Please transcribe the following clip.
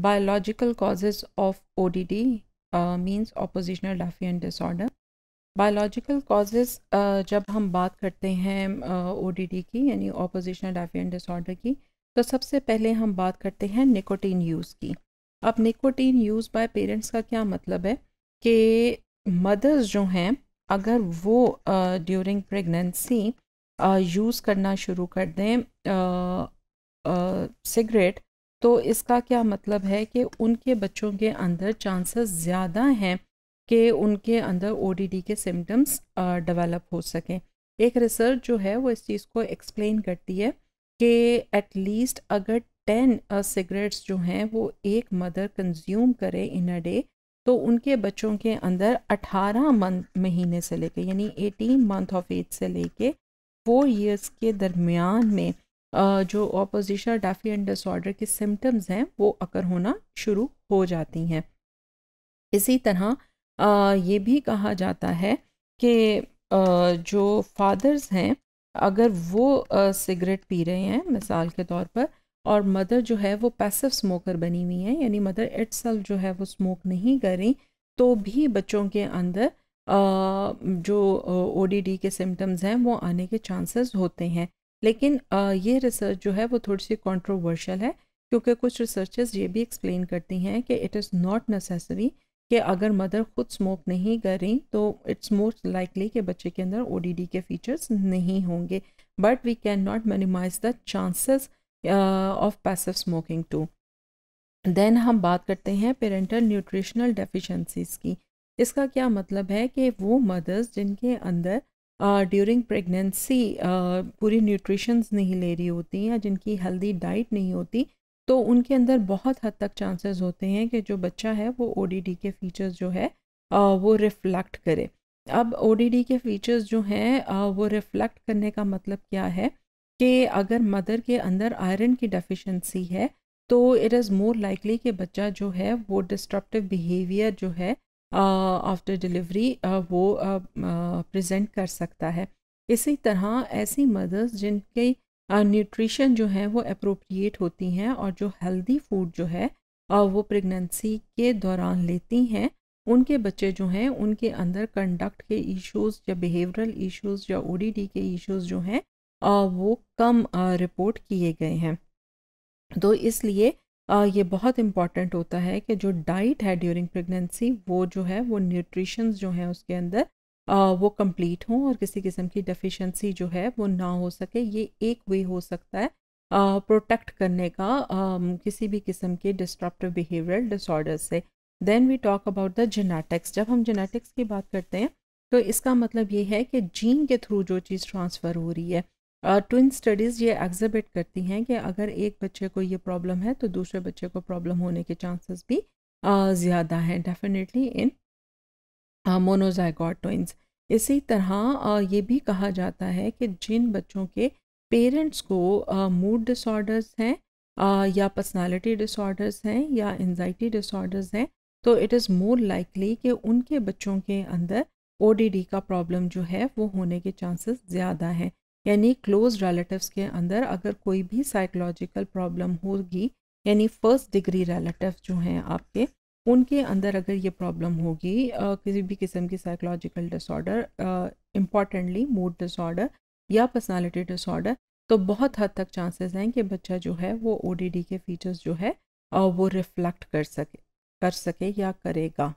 Biological causes of ODD uh, means oppositional defiant disorder. Biological causes uh, जब हम बात करते हैं ओ uh, डी की यानी ऑपोजिशनल डाफियन डिसऑर्डर की तो सबसे पहले हम बात करते हैं निकोटीन यूज़ की अब निकोटीन यूज़ बाय पेरेंट्स का क्या मतलब है कि मदर्स जो हैं अगर वो ड्यूरिंग प्रेगनेंसी यूज़ करना शुरू कर दें सिगरेट uh, तो इसका क्या मतलब है कि उनके बच्चों के अंदर चांसेस ज़्यादा हैं कि उनके अंदर ओडीडी के सिम्टम्स डेवलप हो सकें एक रिसर्च जो है वो इस चीज़ को एक्सप्लेन करती है कि एटलीस्ट अगर टेन सिगरेट्स जो हैं वो एक मदर कंज्यूम करे इन अ डे तो उनके बच्चों के अंदर 18 मंथ महीने से लेके यानी 18 मंथ ऑफ एज से लेके फोर इयर्स के दरमियान में जो ऑपोजिशन एंड डिसऑर्डर के सिम्टम्स हैं वो अकर होना शुरू हो जाती हैं इसी तरह ये भी कहा जाता है कि जो फादर्स हैं अगर वो सिगरेट पी रहे हैं मिसाल के तौर पर और मदर जो है वो पैसिव स्मोकर बनी हुई हैं यानी मदर इट्स जो है वो स्मोक नहीं कर रही तो भी बच्चों के अंदर जो ओ के सिम्टम्स हैं वो आने के चांसेस होते हैं लेकिन ये रिसर्च जो है वो थोड़ी सी कॉन्ट्रोवर्शल है क्योंकि कुछ रिसर्चर्स ये भी एक्सप्लेन करती हैं कि इट इज़ नॉट नेसेसरी कि अगर मदर खुद स्मोक नहीं रही तो इट्स मोस्ट लाइकली कि बच्चे के अंदर ओ के फीचर्स नहीं होंगे but we can not minimise the chances of passive smoking to then हम बात करते हैं पेरेंटल न्यूट्रिशनल डेफिशिएंसीज की इसका क्या मतलब है कि वो मदर्स जिनके अंदर ड्यूरिंग प्रेगनेंसी पूरी न्यूट्रिशंस नहीं ले रही होती या जिनकी हेल्दी डाइट नहीं होती तो उनके अंदर बहुत हद तक चांसेस होते हैं कि जो बच्चा है वो ओ के फ़ीचर्स जो है वो रिफ़्लेक्ट करे अब ओ के फ़ीचर्स जो हैं वो रिफ़्लेक्ट करने का मतलब क्या है कि अगर मदर के अंदर आयरन की डेफिशिएंसी है तो इट इज़ मोर लाइकली कि बच्चा जो है वो डिस्ट्रप्टिव बिहेवियर जो है आफ्टर डिलीवरी वो प्रेजेंट कर सकता है इसी तरह ऐसी मदर्स जिनकी न्यूट्रिशन जो है वो अप्रोप्रिएट होती हैं और जो हेल्दी फूड जो है वो प्रेगनेंसी के दौरान लेती हैं उनके बच्चे जो हैं उनके अंदर कंडक्ट के इश्यूज या बिहेवियरल इश्यूज या ओ के इश्यूज जो हैं वो कम रिपोर्ट किए गए हैं तो इसलिए ये बहुत इम्पॉर्टेंट होता है कि जो डाइट है ड्यूरिंग प्रेगनेंसी वो जो है वो न्यूट्रिशंस जो हैं उसके अंदर वो कंप्लीट हों और किसी किस्म की डेफिशिएंसी जो है वो ना हो सके ये एक वे हो सकता है प्रोटेक्ट करने का किसी भी किस्म के डिस्ट्रप्टिव बिहेवियर डिसऑर्डर से then we talk about the genetics जब हम जेनेटिक्स की बात करते हैं तो इसका मतलब ये है कि जीन के थ्रू जो चीज़ ट्रांसफ़र हो रही है ट्विन uh, स्टडीज़ ये एग्जिबिट करती हैं कि अगर एक बच्चे को ये प्रॉब्लम है तो दूसरे बच्चे को प्रॉब्लम होने के चांसेस भी uh, ज़्यादा हैं डेफिनेटली इन मोनोजाइगॉट ट्विन्स इसी तरह uh, ये भी कहा जाता है कि जिन बच्चों के पेरेंट्स को मूड डिसऑर्डर्स हैं या पर्सनालिटी डिसऑर्डर्स हैं या एनजाइटी डिसऑर्डर्स हैं तो इट इज़ मोर लाइकली कि उनके बच्चों के अंदर ओ का प्रॉब्लम जो है वो होने के चांसेस ज़्यादा हैं यानी क्लोज रिलेटिव्स के अंदर अगर कोई भी साइकोलॉजिकल प्रॉब्लम होगी यानी फर्स्ट डिग्री रिलेटिव जो हैं आपके उनके अंदर अगर ये प्रॉब्लम होगी किसी भी किस्म की psychological disorder importantly mood disorder या पर्सनालिटी डिसऑर्डर तो बहुत हद तक चांसेस हैं कि बच्चा जो है वो ओ के फीचर्स जो है वो रिफ्लेक्ट कर सके कर सके या करेगा